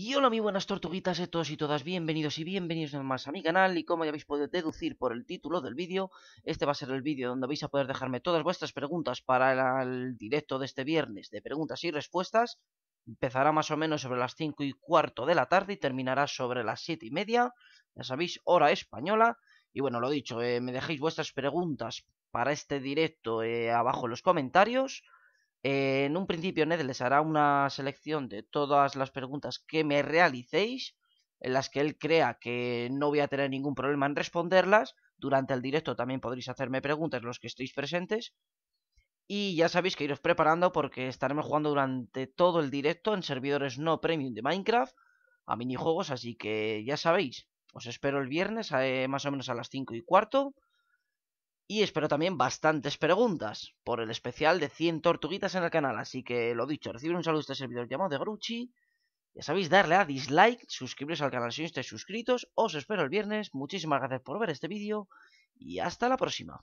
Y hola mi buenas tortuguitas de todos y todas, bienvenidos y bienvenidos más a mi canal y como ya habéis podido deducir por el título del vídeo, este va a ser el vídeo donde vais a poder dejarme todas vuestras preguntas para el directo de este viernes de preguntas y respuestas, empezará más o menos sobre las 5 y cuarto de la tarde y terminará sobre las 7 y media, ya sabéis, hora española, y bueno, lo dicho, eh, me dejéis vuestras preguntas para este directo eh, abajo en los comentarios, eh, en un principio Ned les hará una selección de todas las preguntas que me realicéis, en las que él crea que no voy a tener ningún problema en responderlas. Durante el directo también podréis hacerme preguntas los que estéis presentes. Y ya sabéis que iros preparando porque estaremos jugando durante todo el directo en servidores no premium de Minecraft a minijuegos, así que ya sabéis. Os espero el viernes eh, más o menos a las 5 y cuarto y espero también bastantes preguntas por el especial de 100 tortuguitas en el canal. Así que lo dicho, recibir un saludo de este servidor llamado de Gruchi. Ya sabéis, darle a dislike, suscribiros al canal si no estáis suscritos. Os espero el viernes. Muchísimas gracias por ver este vídeo y hasta la próxima.